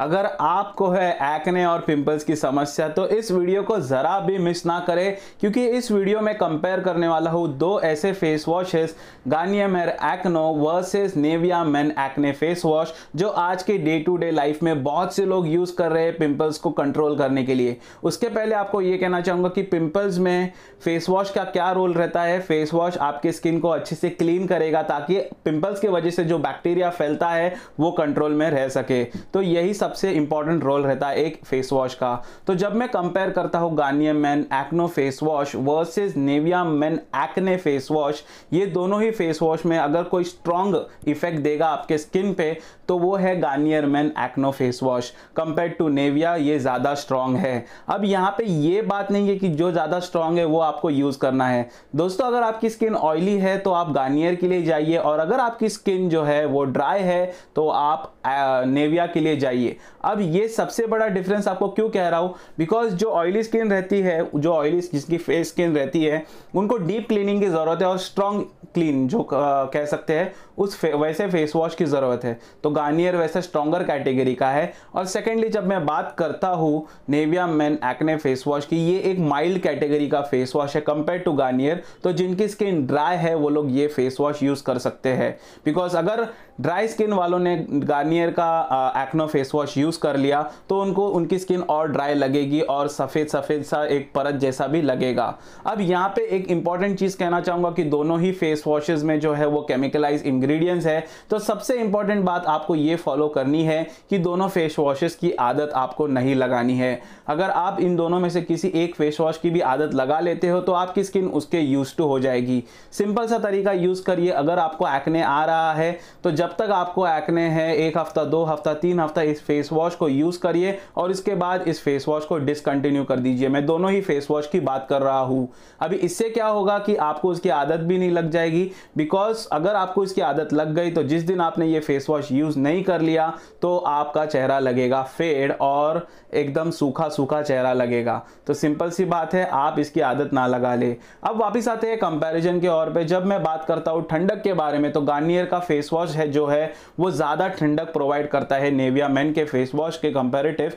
अगर आपको है एक्ने और पिंपल्स की समस्या तो इस वीडियो को ज़रा भी मिस ना करें क्योंकि इस वीडियो में कंपेयर करने वाला हूँ दो ऐसे face washes Garnier Men Acno versus Nivea Men acne face wash जो आज के डे टू डे लाइफ में बहुत से लोग यूज़ कर रहे हैं पिंपल्स को कंट्रोल करने के लिए उसके पहले आपको ये कहना चाहूँगा कि पिंपल्स में फेस वॉश का क्या रोल रहता है फेस वॉश आपके स्किन को अच्छे से क्लीन करेगा ताकि पिंपल्स की वजह से जो बैक्टीरिया फैलता है वो कंट्रोल में रह सके तो यही सब सबसे इंपॉर्टेंट रोल रहता है एक फेस वॉश का तो जब मैं कंपेयर करता हूँ Garnier Men Acno face wash versus Nivea Men acne face wash ये दोनों ही फेस वॉश में अगर कोई स्ट्रॉन्ग इफेक्ट देगा आपके स्किन पे तो वो है Garnier Men Acno face wash compare to Nivea ये ज़्यादा स्ट्रांग है अब यहाँ पे ये बात नहीं है कि जो ज़्यादा स्ट्रांग है वो आपको यूज़ करना है दोस्तों अगर आपकी स्किन ऑयली है तो आप गार्नियर के लिए जाइए और अगर आपकी स्किन जो है वो ड्राई है तो आप नेविया के लिए जाइए अब ये सबसे बड़ा डिफरेंस आपको क्यों कह रहा हूँ बिकॉज जो ऑयली स्किन रहती है जो ऑयली जिसकी फेस स्किन रहती है उनको डीप क्लीनिंग की ज़रूरत है और स्ट्रॉन्ग क्लीन जो कह सकते हैं उस फे, वैसे फेस वॉश की ज़रूरत है तो गार्नियर वैसे स्ट्रॉन्गर कैटेगरी का है और सेकेंडली जब मैं बात करता हूँ Nivea Men acne face wash की ये एक माइल्ड कैटेगरी का फेस वॉश है कंपेयर टू गार्नियर तो जिनकी स्किन ड्राई है वो लोग ये फेस वॉश यूज़ कर सकते हैं बिकॉज अगर ड्राई स्किन वालों ने गार्नियर गार्नियर का एक्नो फेस वॉश यूज़ कर लिया तो उनको उनकी स्किन और ड्राई लगेगी और सफ़ेद सफ़ेद सा एक परत जैसा भी लगेगा अब यहाँ पे एक इंपॉर्टेंट चीज़ कहना चाहूँगा कि दोनों ही फेस वॉशेज़ में जो है वो केमिकलाइज इंग्रेडिएंट्स है तो सबसे इंपॉर्टेंट बात आपको ये फॉलो करनी है कि दोनों फेस वॉशेज़ की आदत आपको नहीं लगानी है अगर आप इन दोनों में से किसी एक फेस वॉश की भी आदत लगा लेते हो तो आपकी स्किन उसके यूज टू हो जाएगी सिंपल सा तरीका यूज़ करिए अगर आपको एक्ने आ रहा है तो जब तक आपको एक्ने है एक हफ्ता दो हफ्ता तीन हफ्ता इस फेस वॉश को यूज़ करिए और इसके बाद इस फेस वॉश को डिसकंटिन्यू कर दीजिए मैं दोनों ही फेस वॉश की बात कर रहा हूं अभी इससे क्या होगा कि आपको उसकी आदत भी नहीं लग जाएगी बिकॉज अगर आपको इसकी आदत लग गई तो जिस दिन आपने ये फेस वॉश यूज़ नहीं कर लिया तो आपका चेहरा लगेगा फेड और एकदम सूखा सूखा चेहरा लगेगा तो सिंपल सी बात है आप इसकी आदत ना लगा ले अब वापिस आते हैं कंपेरिजन के और पे जब मैं बात करता हूँ ठंडक के बारे में तो गार्नियर का फेस वॉश है जो है वो ज़्यादा ठंडक अलग प्रोवाइड करता है नेविया मैन के फेस वॉश के कंपेरेटिव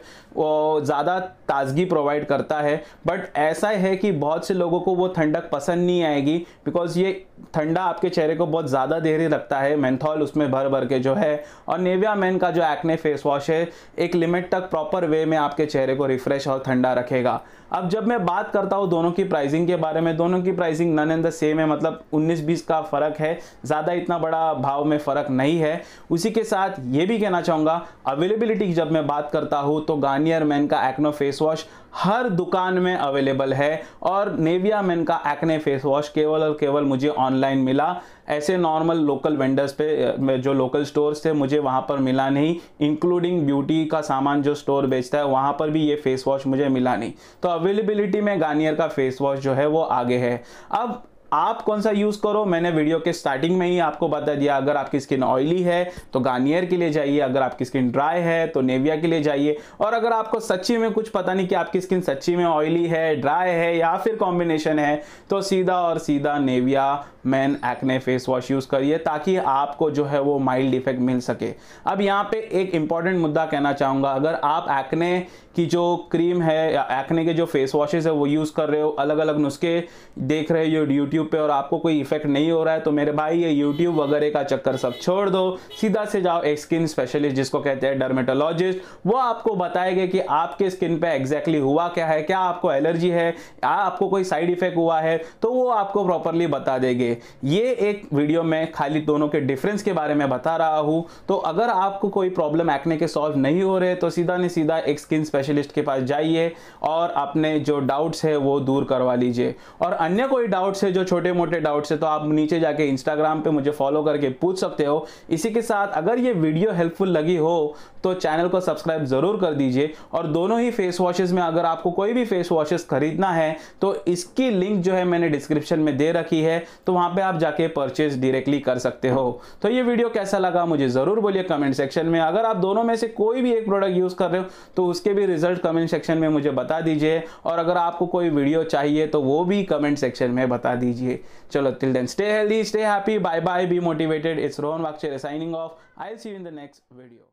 ज़्यादा ताजगी प्रोवाइड करता है बट ऐसा है कि बहुत से लोगों को वो ठंडक पसंद नहीं आएगी बिकॉज ये ठंडा आपके चेहरे को बहुत ज़्यादा देरी लगता रखता है मैंथॉल उसमें भर भर के जो है और नेविया मैन का जो एक्ने फेस वॉश है एक लिमिट तक प्रॉपर वे में आपके चेहरे को रिफ्रेश और ठंडा रखेगा अब जब मैं बात करता हूँ दोनों की प्राइसिंग के बारे में दोनों की pricing one and the same है मतलब 19-20 का फ़र्क है ज़्यादा इतना बड़ा भाव में फ़र्क नहीं है उसी के साथ ये भी कहना चाहूँगा अवेलेबिलिटी की जब मैं बात करता हूँ तो गार्नियर मैन का एक्नो फेस वॉश हर दुकान में अवेलेबल है और नेविया मेन का एक्ने फेस वॉश केवल और केवल मुझे ऑनलाइन मिला ऐसे नॉर्मल लोकल वेंडर्स पे जो लोकल स्टोर्स थे मुझे वहाँ पर मिला नहीं इंक्लूडिंग ब्यूटी का सामान जो स्टोर बेचता है वहाँ पर भी ये फेस वॉश मुझे मिला नहीं तो अवेलेबिलिटी में गार्नियर का फेस वॉश जो है वो आगे है अब आप कौन सा यूज करो मैंने वीडियो के स्टार्टिंग में ही आपको बता दिया अगर आपकी स्किन ऑयली है तो गार्नियर के लिए जाइए अगर आपकी स्किन ड्राई है तो नेविया के लिए जाइए और अगर आपको सच्ची में कुछ पता नहीं कि आपकी स्किन सच्ची में ऑयली है ड्राई है या फिर कॉम्बिनेशन है तो सीधा और सीधा Nivea Men acne face wash use करिए ताकि आपको जो है वो माइल्ड इफेक्ट मिल सके अब यहाँ पे एक इंपॉर्टेंट मुद्दा कहना चाहूँगा अगर आप एक्ने की जो क्रीम है या एक्ने के जो फेस वॉशेज है वो यूज़ कर रहे हो अलग अलग नुस्खे देख रहे हो यूट्यूब यूट्यूब पे और आपको कोई इफेक्ट नहीं हो रहा है तो मेरे भाई ये यूट्यूब वगैरह का चक्कर सब छोड़ दो सीधा से जाओ एक स्किन स्पेशलिस्ट जिसको कहते हैं डर्मेटोलॉजिस्ट वो आपको बताएगा कि आपके स्किन पे एग्जैक्टली हुआ क्या है क्या आपको एलर्जी है या आपको कोई साइड इफेक्ट हुआ है तो वो आपको प्रॉपरली बता देंगे ये एक वीडियो में खाली दोनों के डिफरेंस के बारे में बता रहा हूँ तो अगर आपको कोई प्रॉब्लम एक्ने के सॉल्व नहीं हो रहे तो सीधा ने सीधा एक स्किन स्पेशलिस्ट के पास जाइए और अपने जो डाउट्स है वो दूर करवा लीजिए और अन्य कोई डाउट्स है जो छोटे मोटे डाउट्स है तो आप नीचे जाके इंस्टाग्राम पे मुझे फॉलो करके पूछ सकते हो इसी के साथ अगर ये वीडियो हेल्पफुल लगी हो तो चैनल को सब्सक्राइब ज़रूर कर दीजिए और दोनों ही फेस वॉशेज़ में अगर आपको कोई भी फेस वॉशेज़ खरीदना है तो इसकी लिंक जो है मैंने डिस्क्रिप्शन में दे रखी है तो वहाँ पर आप जाके परचेज डायरेक्टली कर सकते हो तो ये वीडियो कैसा लगा मुझे ज़रूर बोलिए कमेंट सेक्शन में अगर आप दोनों में से कोई भी एक प्रोडक्ट यूज़ कर रहे हो तो उसके भी रिजल्ट कमेंट सेक्शन में मुझे बता दीजिए और अगर आपको कोई वीडियो चाहिए तो वो भी कमेंट सेक्शन में बता दीजिए कीजिए चलो till then stay healthy stay happy bye bye be motivated it's Rohan Vakchar signing off I see in the next video